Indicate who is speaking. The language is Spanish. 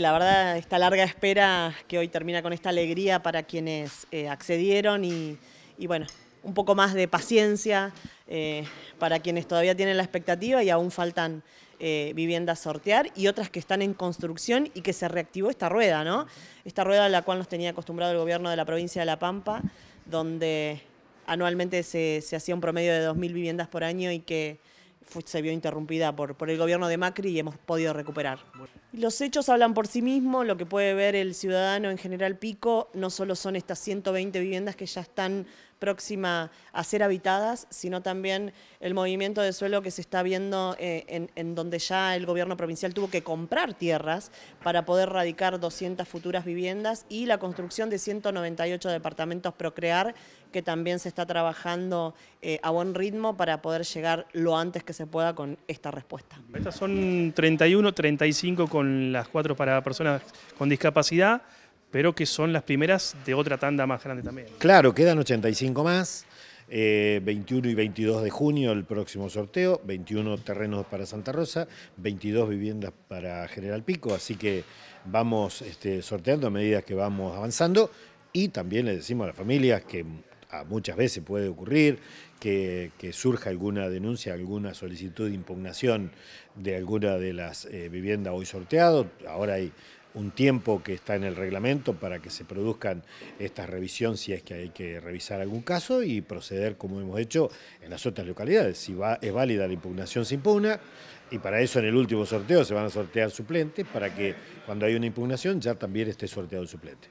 Speaker 1: La verdad, esta larga espera que hoy termina con esta alegría para quienes eh, accedieron y, bueno, un poco más de paciencia eh, para quienes todavía tienen la expectativa y aún faltan eh, viviendas sortear y otras que están en construcción y que se reactivó esta rueda, ¿no? Esta rueda a la cual nos tenía acostumbrado el gobierno de la provincia de La Pampa, donde anualmente se, se hacía un promedio de 2.000 viviendas por año y que se vio interrumpida por, por el gobierno de Macri y hemos podido recuperar. Los hechos hablan por sí mismos, lo que puede ver el ciudadano en general Pico no solo son estas 120 viviendas que ya están próxima a ser habitadas, sino también el movimiento de suelo que se está viendo eh, en, donde ya el gobierno provincial tuvo que comprar tierras para poder radicar 200 futuras viviendas y la construcción de 198 departamentos Procrear, que también se está trabajando eh, a buen ritmo para poder llegar lo antes que se pueda con esta respuesta.
Speaker 2: Estas son 31, 35 con las cuatro para personas con discapacidad pero que son las primeras de otra tanda más grande también.
Speaker 3: Claro, quedan 85 más. 21 eh, y 22 de junio el próximo sorteo, 21 terrenos para Santa Rosa, 22 viviendas para General Pico, así que vamos este, sorteando a medida que vamos avanzando y también le decimos a las familias que a muchas veces puede ocurrir que, surja alguna denuncia, alguna solicitud de impugnación de alguna de las eh, viviendas hoy sorteado. Ahora hay un tiempo que está en el reglamento para que se produzcan estas revisiones si es que hay que revisar algún caso y proceder como hemos hecho en las otras localidades. Si va, es válida la impugnación, se impugna y para eso en el último sorteo se van a sortear suplentes para que cuando hay una impugnación ya también esté sorteado el suplente.